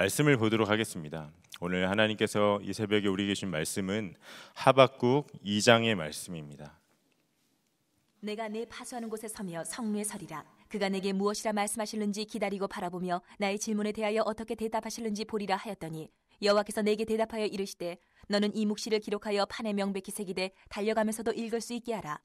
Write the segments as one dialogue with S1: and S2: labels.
S1: 말씀을 보도록 하겠습니다. 오늘 하나님께서 이 새벽에 우리에신 말씀은 하박국 2장의 말씀입니다.
S2: 내가 내 파수하는 곳에 서며 성루에 서리라. 그가 내게 무엇이라 말씀하실는지 기다리고 바라보며 나의 질문에 대하여 어떻게 대답하실는지 보리라 하였더니 여호와께서 내게 대답하여 이르시되 너는 이 묵시를 기록하여 판에 명백히 새기되 달려가면서도 읽을 수 있게 하라.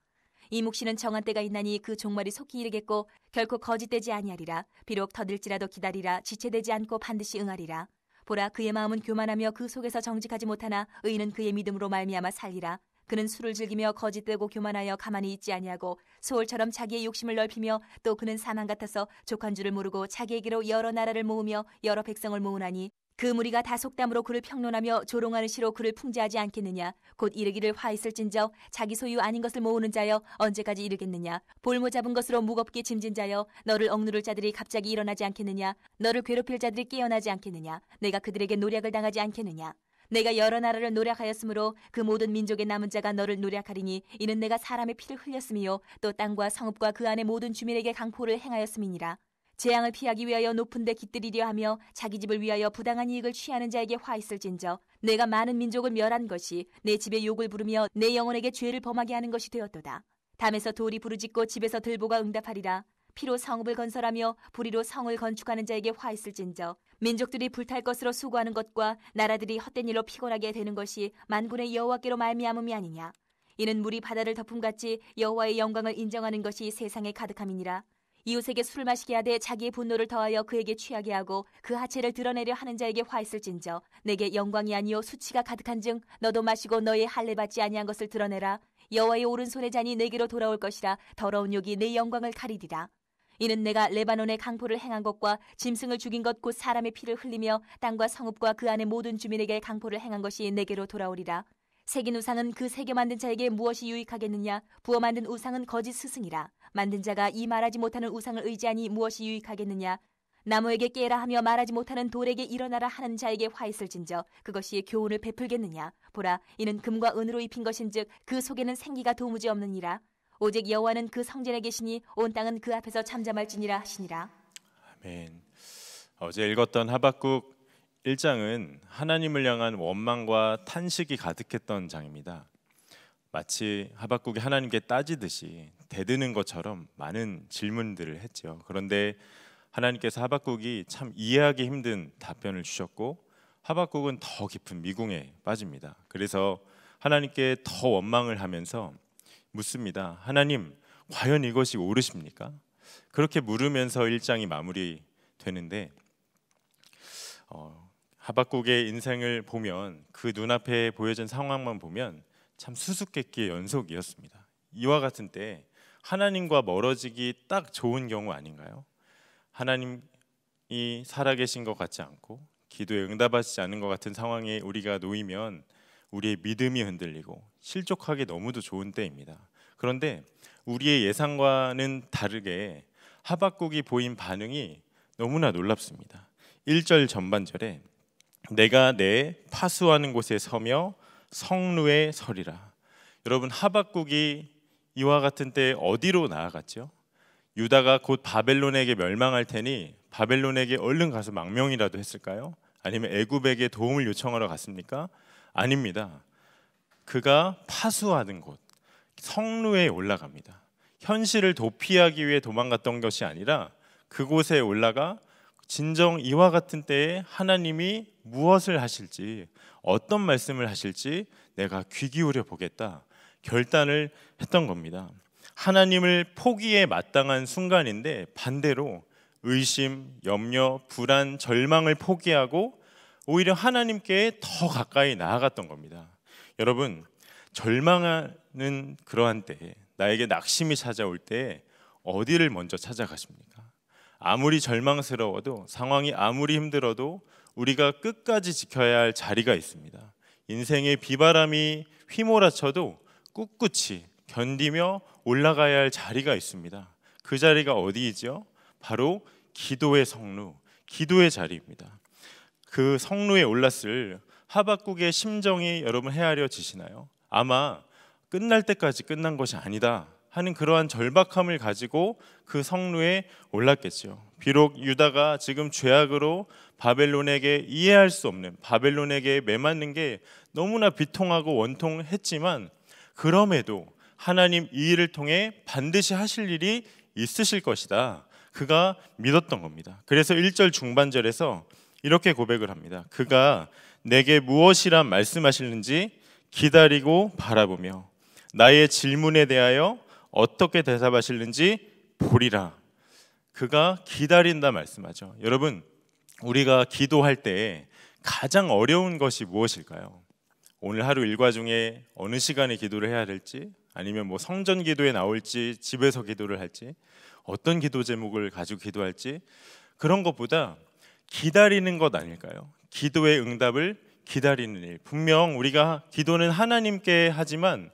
S2: 이목 씨는 정한 때가 있나니 그 종말이 속히 이르겠고 결코 거짓되지 아니하리라 비록 터들지라도 기다리라 지체되지 않고 반드시 응하리라 보라 그의 마음은 교만하며 그 속에서 정직하지 못하나 의인은 그의 믿음으로 말미암아 살리라 그는 술을 즐기며 거짓되고 교만하여 가만히 있지 아니하고 소울처럼 자기의 욕심을 넓히며 또 그는 사망 같아서 족한 줄을 모르고 자기에게로 여러 나라를 모으며 여러 백성을 모으나니 그 무리가 다 속담으로 그를 평론하며 조롱하는 시로 그를 풍자하지 않겠느냐 곧 이르기를 화 있을진저 자기 소유 아닌 것을 모으는 자여 언제까지 이르겠느냐 볼모 잡은 것으로 무겁게 짐진 자여 너를 억누를 자들이 갑자기 일어나지 않겠느냐 너를 괴롭힐 자들이 깨어나지 않겠느냐 내가 그들에게 노략을 당하지 않겠느냐 내가 여러 나라를 노략하였으므로 그 모든 민족의 남은 자가 너를 노략하리니 이는 내가 사람의 피를 흘렸음이요 또 땅과 성읍과 그안에 모든 주민에게 강포를 행하였음이니라 재앙을 피하기 위하여 높은 데 깃들이려 하며 자기 집을 위하여 부당한 이익을 취하는 자에게 화 있을진저 내가 많은 민족을 멸한 것이 내 집에 욕을 부르며 내 영혼에게 죄를 범하게 하는 것이 되었도다. 담에서 돌이 부르짖고 집에서 들보가 응답하리라. 피로 성읍을 건설하며 부리로 성을 건축하는 자에게 화 있을진저 민족들이 불탈 것으로 수고하는 것과 나라들이 헛된 일로 피곤하게 되는 것이 만군의 여호와께로 말미암음이 아니냐. 이는 물이 바다를 덮음같이 여호와의 영광을 인정하는 것이 세상에 가득함이니라. 이웃에게 술을 마시게 하되 자기의 분노를 더하여 그에게 취하게 하고 그 하체를 드러내려 하는 자에게 화 있을진저 내게 영광이 아니요 수치가 가득한즉 너도 마시고 너의 할례 받지 아니한 것을 드러내라 여호와의 오른손의 잔이 내게로 돌아올 것이라 더러운 욕이 내 영광을 가리리라 이는 내가 레바논의 강포를 행한 것과 짐승을 죽인 것 곧 사람의 피를 흘리며 땅과 성읍과 그안에 모든 주민에게 강포를 행한 것이 내게로 돌아오리라 새긴 우상은 그 새겨 만든 자에게 무엇이 유익하겠느냐? 부어 만든 우상은 거짓 스승이라. 만든 자가 이 말하지 못하는 우상을 의지하니 무엇이 유익하겠느냐? 나무에게 깨라 하며 말하지 못하는 돌에게 일어나라 하는 자에게 화 있을진저 그것이 교훈을 베풀겠느냐? 보라, 이는 금과 은으로 입힌 것인즉 그 속에는 생기가 도무지 없느니라. 오직 여호와는 그 성전에 계시니 온 땅은 그 앞에서 잠잠할지니라 하시니라.
S1: 아멘. 어제 읽었던 하박국 1장은 하나님을 향한 원망과 탄식이 가득했던 장입니다. 마치 하박국이 하나님께 따지듯이 대드는 것처럼 많은 질문들을 했죠. 그런데 하나님께서 하박국이 참 이해하기 힘든 답변을 주셨고 하박국은 더 깊은 미궁에 빠집니다. 그래서 하나님께 더 원망을 하면서 묻습니다. 하나님, 과연 이것이 옳으십니까? 그렇게 물으면서 1장이 마무리되는데 어, 하박국의 인생을 보면 그 눈앞에 보여진 상황만 보면 참 수수께끼의 연속이었습니다. 이와 같은 때 하나님과 멀어지기 딱 좋은 경우 아닌가요? 하나님이 살아계신 것 같지 않고 기도에 응답하시지 않은 것 같은 상황에 우리가 놓이면 우리의 믿음이 흔들리고 실족하기 너무도 좋은 때입니다. 그런데 우리의 예상과는 다르게 하박국이 보인 반응이 너무나 놀랍습니다. 1절 전반절에 내가 내 파수하는 곳에 서며 성루에 서리라. 여러분 하박국이 이와 같은 때 어디로 나아갔죠? 유다가 곧 바벨론에게 멸망할 테니 바벨론에게 얼른 가서 망명이라도 했을까요? 아니면 애굽에게 도움을 요청하러 갔습니까? 아닙니다. 그가 파수하는 곳 성루에 올라갑니다. 현실을 도피하기 위해 도망갔던 것이 아니라 그곳에 올라가 진정 이와 같은 때에 하나님이 무엇을 하실지 어떤 말씀을 하실지 내가 귀 기울여 보겠다 결단을 했던 겁니다. 하나님을 포기에 마땅한 순간인데 반대로 의심, 염려, 불안, 절망을 포기하고 오히려 하나님께 더 가까이 나아갔던 겁니다. 여러분, 절망하는 그러한 때에 나에게 낙심이 찾아올 때 어디를 먼저 찾아가십니까? 아무리 절망스러워도 상황이 아무리 힘들어도 우리가 끝까지 지켜야 할 자리가 있습니다. 인생의 비바람이 휘몰아쳐도 꿋꿋이 견디며 올라가야 할 자리가 있습니다. 그 자리가 어디이죠? 바로 기도의 성루, 기도의 자리입니다. 그 성루에 올랐을 하박국의 심정이 여러분 헤아려지시나요? 아마 끝날 때까지 끝난 것이 아니다 하는 그러한 절박함을 가지고 그 성루에 올랐겠죠. 비록 유다가 지금 죄악으로 바벨론에게 이해할 수 없는 바벨론에게 매맞는 게 너무나 비통하고 원통했지만 그럼에도 하나님 이 일을 통해 반드시 하실 일이 있으실 것이다. 그가 믿었던 겁니다. 그래서 1절 중반절에서 이렇게 고백을 합니다. 그가 내게 무엇이란 말씀하시는지 기다리고 바라보며 나의 질문에 대하여 어떻게 대답하시는지 보리라. 그가 기다린다 말씀하죠. 여러분, 우리가 기도할 때 가장 어려운 것이 무엇일까요? 오늘 하루 일과 중에 어느 시간에 기도를 해야 될지 아니면 뭐 성전 기도에 나올지 집에서 기도를 할지 어떤 기도 제목을 가지고 기도할지 그런 것보다 기다리는 것 아닐까요? 기도의 응답을 기다리는 일. 분명 우리가 기도는 하나님께 하지만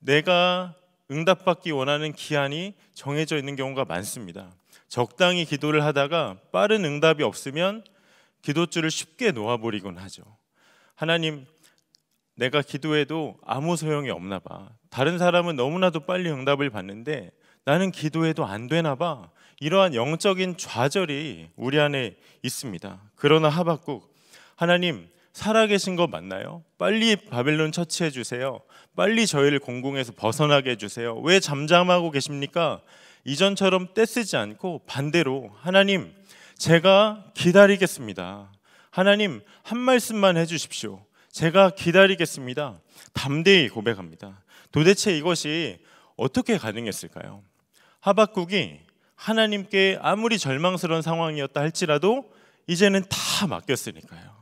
S1: 내가 응답받기 원하는 기한이 정해져 있는 경우가 많습니다. 적당히 기도를 하다가 빠른 응답이 없으면 기도줄을 쉽게 놓아버리곤 하죠. 하나님, 내가 기도해도 아무 소용이 없나 봐. 다른 사람은 너무나도 빨리 응답을 받는데 나는 기도해도 안 되나 봐. 이러한 영적인 좌절이 우리 안에 있습니다. 그러나 하박국 하나님 살아계신 거 맞나요? 빨리 바벨론 처치해 주세요. 빨리 저희를 공공에서 벗어나게 해 주세요. 왜 잠잠하고 계십니까? 이전처럼 떼쓰지 않고 반대로 하나님 제가 기다리겠습니다. 하나님 한 말씀만 해주십시오. 제가 기다리겠습니다. 담대히 고백합니다. 도대체 이것이 어떻게 가능했을까요? 하박국이 하나님께 아무리 절망스러운 상황이었다 할지라도 이제는 다 맡겼으니까요.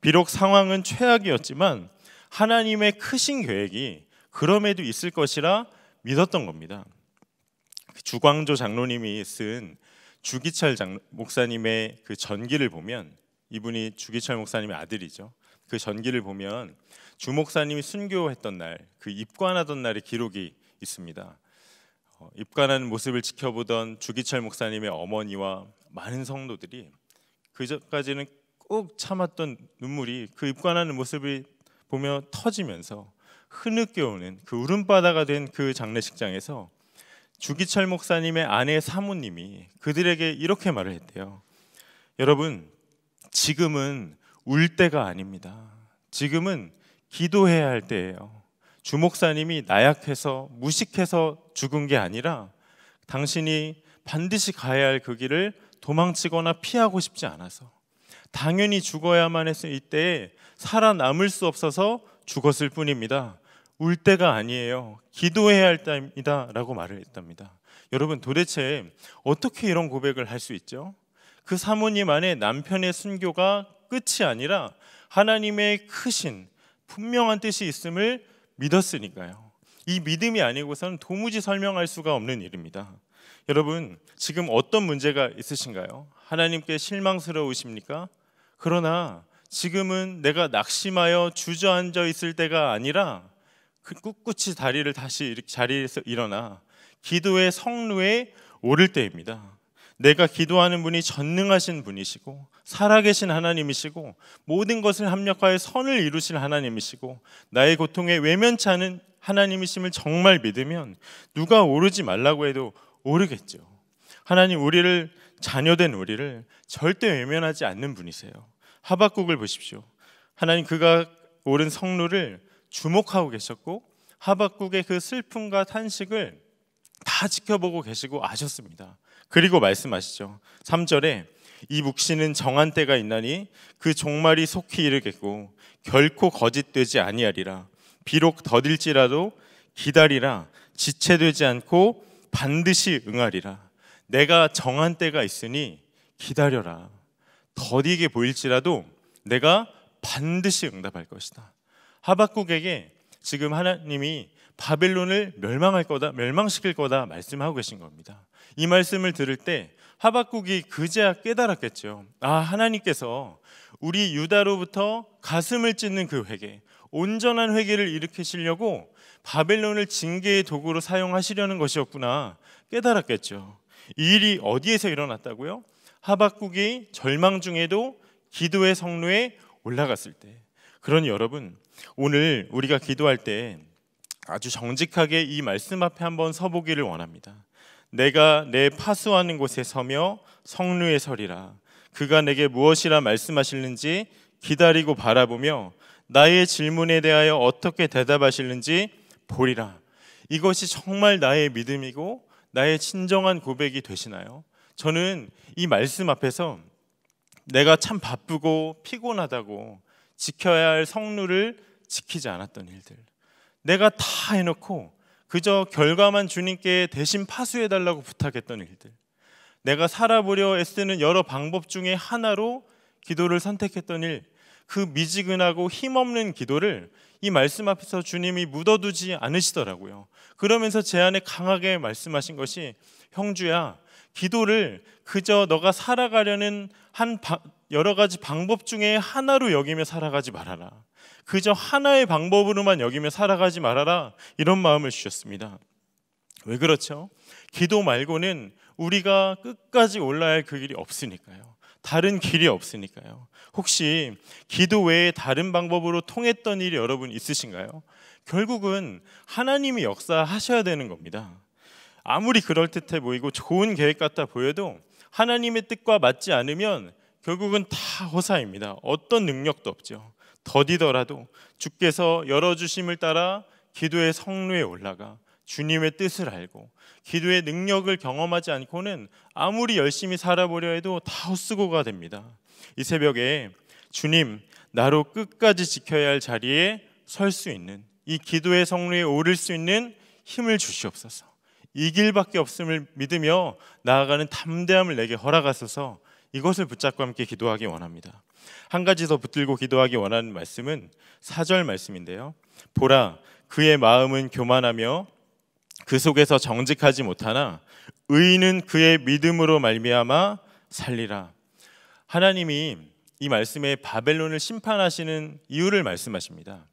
S1: 비록 상황은 최악이었지만 하나님의 크신 계획이 그럼에도 있을 것이라 믿었던 겁니다. 주광조 장로님이 쓴 주기철 장, 목사님의 그 전기를 보면 이분이 주기철 목사님의 아들이죠. 그 전기를 보면 주 목사님이 순교했던 날, 그 입관하던 날의 기록이 있습니다. 어, 입관하는 모습을 지켜보던 주기철 목사님의 어머니와 많은 성도들이 그전까지는 꼭 참았던 눈물이 그 입관하는 모습을 보며 터지면서 흐느껴 오는 그 울음바다가 된 그 장례식장에서 주기철 목사님의 아내 사모님이 그들에게 이렇게 말을 했대요. 여러분, 지금은 울 때가 아닙니다. 지금은 기도해야 할 때예요. 주목사님이 나약해서 무식해서 죽은 게 아니라 당신이 반드시 가야 할 그 길을 도망치거나 피하고 싶지 않아서 당연히 죽어야만 해서 이때에 살아남을 수 없어서 죽었을 뿐입니다. 울 때가 아니에요. 기도해야 할 때입니다. 라고 말을 했답니다. 여러분 도대체 어떻게 이런 고백을 할 수 있죠? 그 사모님 안에 남편의 순교가 끝이 아니라 하나님의 크신 분명한 뜻이 있음을 믿었으니까요. 이 믿음이 아니고선 도무지 설명할 수가 없는 일입니다. 여러분 지금 어떤 문제가 있으신가요? 하나님께 실망스러우십니까? 그러나 지금은 내가 낙심하여 주저앉아 있을 때가 아니라 그 꿋꿋이 다리를 다시 자리에서 일어나 기도의 성루에 오를 때입니다. 내가 기도하는 분이 전능하신 분이시고 살아계신 하나님이시고 모든 것을 합력하여 선을 이루신 하나님이시고 나의 고통에 외면치 않은 하나님이심을 정말 믿으면 누가 오르지 말라고 해도 오르겠죠. 하나님 우리를 자녀된 우리를 절대 외면하지 않는 분이세요. 하박국을 보십시오. 하나님 그가 오른 성루를 주목하고 계셨고 하박국의 그 슬픔과 탄식을 다 지켜보고 계시고 아셨습니다. 그리고 말씀하시죠. 3절에 이 묵시는 정한 때가 있나니 그 종말이 속히 이르겠고 결코 거짓되지 아니하리라 비록 더딜지라도 기다리라 지체되지 않고 반드시 응하리라 내가 정한 때가 있으니 기다려라 더디게 보일지라도 내가 반드시 응답할 것이다 하박국에게 지금 하나님이 바벨론을 멸망할 거다, 멸망시킬 거다 말씀하고 계신 겁니다. 이 말씀을 들을 때 하박국이 그제야 깨달았겠죠. 아, 하나님께서 우리 유다로부터 가슴을 찢는 그 회개, 온전한 회개를 일으키시려고 바벨론을 징계의 도구로 사용하시려는 것이었구나 깨달았겠죠. 이 일이 어디에서 일어났다고요? 하박국이 절망 중에도 기도의 성로에 올라갔을 때 그러니 여러분 오늘 우리가 기도할 때 아주 정직하게 이 말씀 앞에 한번 서보기를 원합니다. 내가 내 파수하는 곳에 서며 성루에 서리라. 그가 내게 무엇이라 말씀하시는지 기다리고 바라보며 나의 질문에 대하여 어떻게 대답하시는지 보리라. 이것이 정말 나의 믿음이고 나의 진정한 고백이 되시나요? 저는 이 말씀 앞에서 내가 참 바쁘고 피곤하다고 지켜야 할 성루를 지키지 않았던 일들. 내가 다 해놓고 그저 결과만 주님께 대신 파수해달라고 부탁했던 일들. 내가 살아보려 애쓰는 여러 방법 중에 하나로 기도를 선택했던 일. 그 미지근하고 힘없는 기도를 이 말씀 앞에서 주님이 묻어두지 않으시더라고요. 그러면서 제 안에 강하게 말씀하신 것이 형주야, 기도를 그저 너가 살아가려는 한 바, 여러 가지 방법 중에 하나로 여기며 살아가지 말아라. 그저 하나의 방법으로만 여기며 살아가지 말아라. 이런 마음을 주셨습니다. 왜 그렇죠? 기도 말고는 우리가 끝까지 올라야 할 그 길이 없으니까요. 다른 길이 없으니까요. 혹시 기도 외에 다른 방법으로 통했던 일이 여러분 있으신가요? 결국은 하나님이 역사하셔야 되는 겁니다. 아무리 그럴듯해 보이고 좋은 계획 같아 보여도 하나님의 뜻과 맞지 않으면 결국은 다허사입니다 어떤 능력도 없죠. 더디더라도 주께서 열어주심을 따라 기도의 성루에 올라가 주님의 뜻을 알고 기도의 능력을 경험하지 않고는 아무리 열심히 살아보려 해도 다 헛수고가 됩니다. 이 새벽에 주님 나로 끝까지 지켜야 할 자리에 설 수 있는 이 기도의 성루에 오를 수 있는 힘을 주시옵소서. 이 길밖에 없음을 믿으며 나아가는 담대함을 내게 허락하소서. 이것을 붙잡고 함께 기도하기 원합니다. 한 가지 더 붙들고 기도하기 원하는 말씀은 사절 말씀인데요. 보라 그의 마음은 교만하며 그 속에서 정직하지 못하나 의인은 그의 믿음으로 말미암아 살리라. 하나님이 이 말씀에 바벨론을 심판하시는 이유를 말씀하십니다.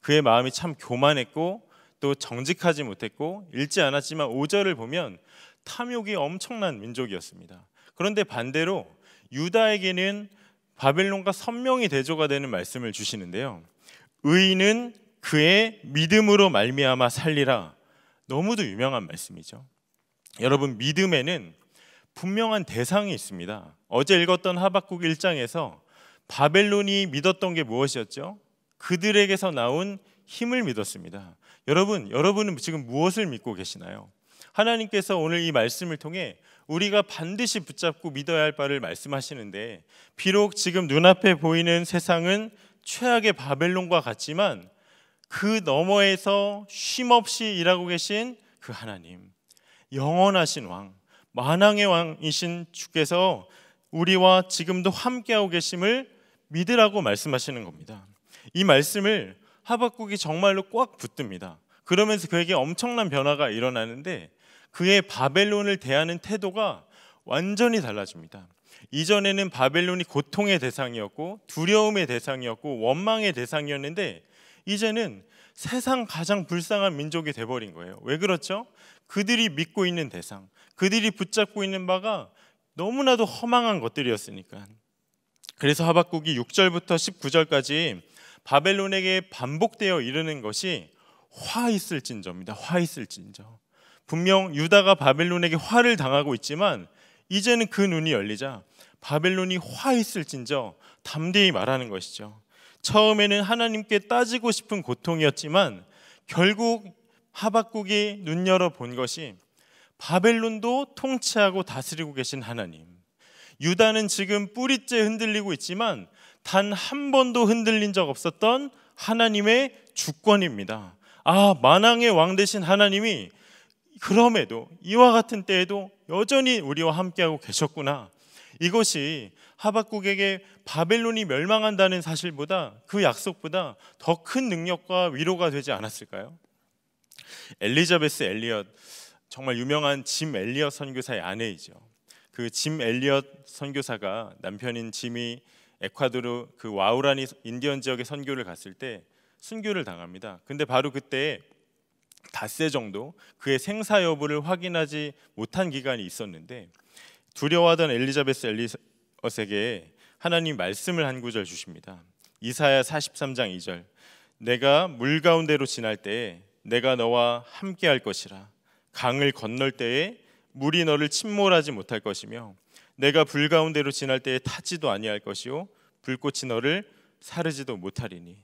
S1: 그의 마음이 참 교만했고 또 정직하지 못했고 읽지 않았지만 5절을 보면 탐욕이 엄청난 민족이었습니다. 그런데 반대로 유다에게는 바벨론과 선명히 대조가 되는 말씀을 주시는데요. 의인은 그의 믿음으로 말미암아 살리라. 너무도 유명한 말씀이죠. 여러분 믿음에는 분명한 대상이 있습니다. 어제 읽었던 하박국 1장에서 바벨론이 믿었던 게 무엇이었죠? 그들에게서 나온 힘을 믿었습니다. 여러분, 여러분은 지금 무엇을 믿고 계시나요? 하나님께서 오늘 이 말씀을 통해 우리가 반드시 붙잡고 믿어야 할 바를 말씀하시는데 비록 지금 눈앞에 보이는 세상은 최악의 바벨론과 같지만 그 너머에서 쉼없이 일하고 계신 그 하나님 영원하신 왕 만왕의 왕이신 주께서 우리와 지금도 함께하고 계심을 믿으라고 말씀하시는 겁니다. 이 말씀을 하박국이 정말로 꽉 붙듭니다. 그러면서 그에게 엄청난 변화가 일어나는데 그의 바벨론을 대하는 태도가 완전히 달라집니다. 이전에는 바벨론이 고통의 대상이었고 두려움의 대상이었고 원망의 대상이었는데 이제는 세상 가장 불쌍한 민족이 돼버린 거예요. 왜 그렇죠? 그들이 믿고 있는 대상, 그들이 붙잡고 있는 바가 너무나도 허망한 것들이었으니까. 그래서 하박국이 6절부터 19절까지 바벨론에게 반복되어 이르는 것이 화 있을진저입니다. 화 있을진저. 분명 유다가 바벨론에게 화를 당하고 있지만 이제는 그 눈이 열리자 바벨론이 화 있을진저 담대히 말하는 것이죠. 처음에는 하나님께 따지고 싶은 고통이었지만 결국 하박국이 눈 열어 본 것이 바벨론도 통치하고 다스리고 계신 하나님. 유다는 지금 뿌리째 흔들리고 있지만 단 한 번도 흔들린 적 없었던 하나님의 주권입니다. 아, 만왕의 왕 되신 하나님이 그럼에도 이와 같은 때에도 여전히 우리와 함께하고 계셨구나. 이것이 하박국에게 바벨론이 멸망한다는 사실보다 그 약속보다 더 큰 능력과 위로가 되지 않았을까요? 엘리자베스 엘리엇 정말 유명한 짐 엘리엇 선교사의 아내이죠. 그 짐 엘리엇 선교사가 남편인 짐이 에콰도르 그 와우라니 인디언 지역의 선교를 갔을 때 순교를 당합니다. 근데 바로 그때 닷새 정도 그의 생사 여부를 확인하지 못한 기간이 있었는데 두려워하던 엘리자베스 엘리엇에게 하나님 말씀을 한 구절 주십니다. 이사야 43장 2절. 내가 물 가운데로 지날 때에 내가 너와 함께 할 것이라. 강을 건널 때에 물이 너를 침몰하지 못할 것이며 내가 불 가운데로 지날 때에 타지도 아니할 것이요 불꽃이 너를 사르지도 못하리니.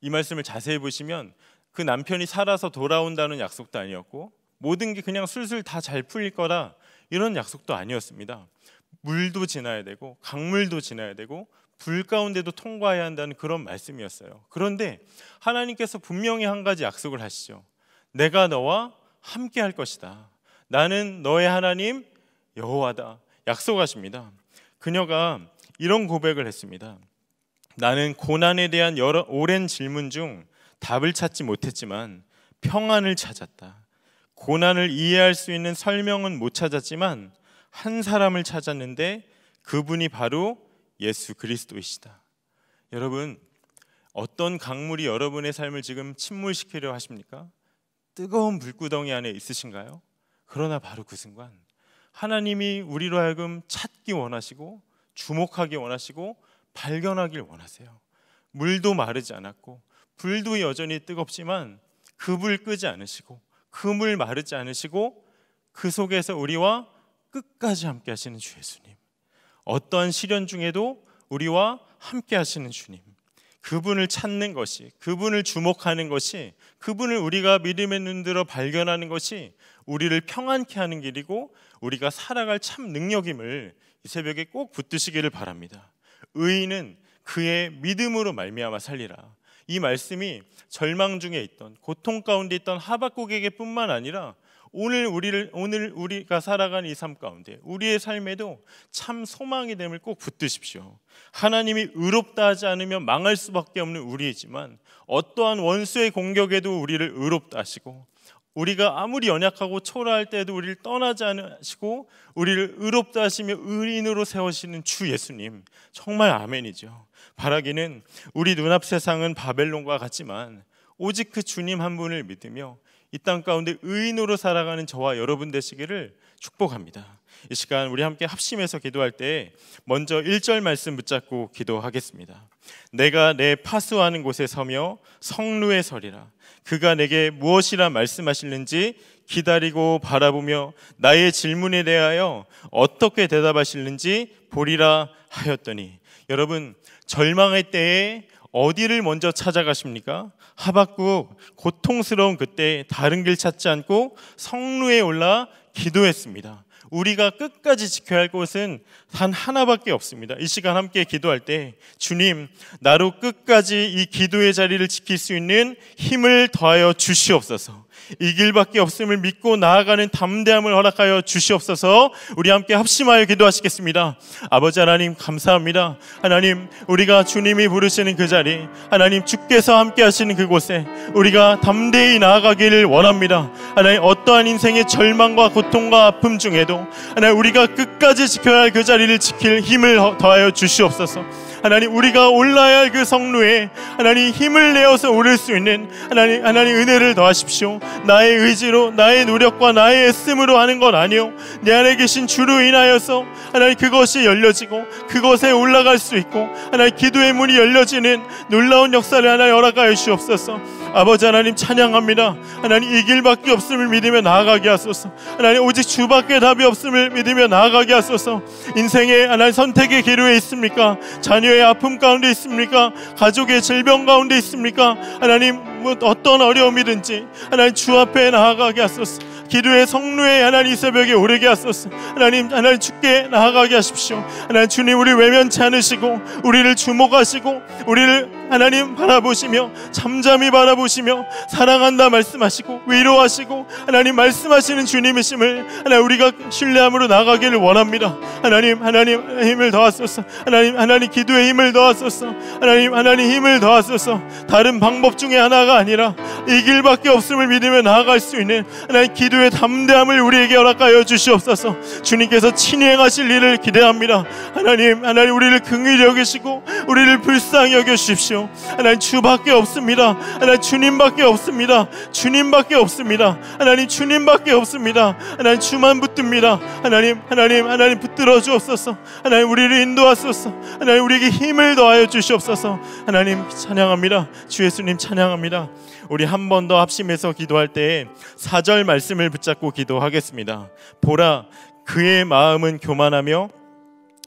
S1: 이 말씀을 자세히 보시면 그 남편이 살아서 돌아온다는 약속도 아니었고 모든 게 그냥 술술 다 잘 풀릴 거라 이런 약속도 아니었습니다. 물도 지나야 되고 강물도 지나야 되고 불 가운데도 통과해야 한다는 그런 말씀이었어요. 그런데 하나님께서 분명히 한 가지 약속을 하시죠. 내가 너와 함께 할 것이다. 나는 너의 하나님 여호와다. 약속하십니다. 그녀가 이런 고백을 했습니다. 나는 고난에 대한 여러 오랜 질문 중 답을 찾지 못했지만 평안을 찾았다. 고난을 이해할 수 있는 설명은 못 찾았지만 한 사람을 찾았는데 그분이 바로 예수 그리스도이시다. 여러분, 어떤 강물이 여러분의 삶을 지금 침몰시키려 하십니까? 뜨거운 불구덩이 안에 있으신가요? 그러나 바로 그 순간 하나님이 우리로 하여금 찾기 원하시고 주목하기 원하시고 발견하길 원하세요. 물도 마르지 않았고 불도 여전히 뜨겁지만 그 불 끄지 않으시고 그 물 마르지 않으시고 그 속에서 우리와 끝까지 함께 하시는 주 예수님. 어떠한 시련 중에도 우리와 함께 하시는 주님. 그분을 찾는 것이, 그분을 주목하는 것이, 그분을 우리가 믿음의 눈들어 발견하는 것이 우리를 평안케 하는 길이고 우리가 살아갈 참 능력임을 이 새벽에 꼭 붙드시기를 바랍니다. 의인은 그의 믿음으로 말미암아 살리라. 이 말씀이 절망 중에 있던 고통 가운데 있던 하박국에게뿐만 아니라 오늘 우리를 오늘 우리가 살아가는 이 삶 가운데 우리의 삶에도 참 소망이 됨을 꼭 붙드십시오. 하나님이 의롭다 하지 않으면 망할 수밖에 없는 우리이지만 어떠한 원수의 공격에도 우리를 의롭다 하시고 우리가 아무리 연약하고 초라할 때도 우리를 떠나지 않으시고 우리를 의롭다 하시며 의인으로 세우시는 주 예수님 정말 아멘이죠. 바라기는 우리 눈앞 세상은 바벨론과 같지만 오직 그 주님 한 분을 믿으며 이 땅 가운데 의인으로 살아가는 저와 여러분 되시기를 축복합니다. 이 시간 우리 함께 합심해서 기도할 때 먼저 1절 말씀 붙잡고 기도하겠습니다. 내가 내 파수하는 곳에 서며 성루에 서리라. 그가 내게 무엇이라 말씀하시는지 기다리고 바라보며 나의 질문에 대하여 어떻게 대답하시는지 보리라 하였더니 여러분 절망의 때에 어디를 먼저 찾아가십니까? 하박국 고통스러운 그때 다른 길 찾지 않고 성루에 올라 기도했습니다. 우리가 끝까지 지켜야 할 것은 단 하나밖에 없습니다. 이 시간 함께 기도할 때 주님, 나로 끝까지 이 기도의 자리를 지킬 수 있는 힘을 더하여 주시옵소서. 이 길밖에 없음을 믿고 나아가는 담대함을 허락하여 주시옵소서 우리 함께 합심하여 기도하시겠습니다. 아버지 하나님 감사합니다. 하나님 우리가 주님이 부르시는 그 자리 하나님 주께서 함께 하시는 그곳에 우리가 담대히 나아가기를 원합니다. 하나님 어떠한 인생의 절망과 고통과 아픔 중에도 하나님 우리가 끝까지 지켜야 할 그 자리를 지킬 힘을 더하여 주시옵소서. 하나님 우리가 올라야 할 그 성루에 하나님 힘을 내어서 오를 수 있는 하나님 하나님 은혜를 더하십시오. 나의 의지로 나의 노력과 나의 애씀으로 하는 건 아니요. 내 안에 계신 주로 인하여서 하나님 그것이 열려지고 그것에 올라갈 수 있고 하나님 기도의 문이 열려지는 놀라운 역사를 하나님 허락하여 주옵소서. 아버지 하나님 찬양합니다. 하나님 이 길밖에 없음을 믿으며 나아가게 하소서. 하나님 오직 주밖에 답이 없음을 믿으며 나아가게 하소서. 인생의 하나님 선택의 기로에 있습니까? 자녀 자녀의 아픔 가운데 있습니까? 가족의 질병 가운데 있습니까? 하나님 뭐 어떤 어려움이든지 하나님 주 앞에 나아가게 하소서. 기도의 성루에 하나님 이 새벽에 오르게 하소서 하나님 하나님 주께 나아가게 하십시오 하나님 주님 우리 외면치 않으시고 우리를 주목하시고 우리를 하나님 바라보시며 잠잠히 바라보시며 사랑한다 말씀하시고 위로하시고 하나님 말씀하시는 주님이심을 하나님 우리가 신뢰함으로 나가기를 원합니다. 하나님 하나님 힘을 더하소서. 하나님 하나님 기도에 힘을 더하소서. 하나님 하나님 힘을 더하소서. 다른 방법 중에 하나가 아니라 이 길밖에 없음을 믿으며 나아갈 수 있는 하나님 기도의 담대함을 우리에게 허락하여 주시옵소서. 주님께서 친히 행하실 일을 기대합니다. 하나님 하나님 우리를 긍휼히 여기시고 우리를 불쌍히 여겨 주십시오. 하나님 주밖에 없습니다. 하나님 주님밖에 없습니다. 주님밖에 없습니다. 하나님 주님밖에 없습니다. 하나님 주만 붙듭니다. 하나님 하나님 하나님 붙들어 주옵소서. 하나님 우리를 인도하소서. 하나님 우리에게 힘을 더하여 주시옵소서. 하나님 찬양합니다. 주 예수님 찬양합니다. 우리 한 번 더 합심해서 기도할 때에 사절 말씀을 붙잡고 기도하겠습니다. 보라 그의 마음은 교만하며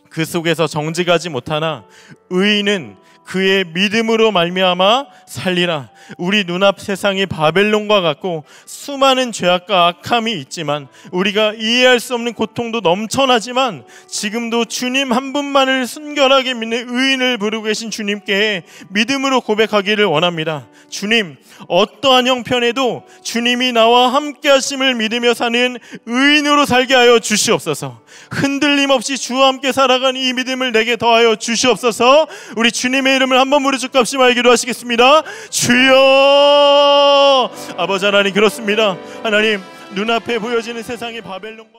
S1: 그 속에서 정직하지 못하나 의인은 그의 믿음으로 말미암아 살리라. 우리 눈앞 세상이 바벨론과 같고 수많은 죄악과 악함이 있지만 우리가 이해할 수 없는 고통도 넘쳐나지만 지금도 주님 한 분만을 순결하게 믿는 의인을 부르고 계신 주님께 믿음으로 고백하기를 원합니다. 주님, 어떠한 형편에도 주님이 나와 함께 하심을 믿으며 사는 의인으로 살게 하여 주시옵소서. 흔들림 없이 주와 함께 살아가는 이 믿음을 내게 더하여 주시옵소서. 우리 주님의 이름을 한번 부르짖값이 말기로 하시겠습니다. 주여! 아버지 하나님 그렇습니다. 하나님 눈앞에 보여지는 세상이 바벨론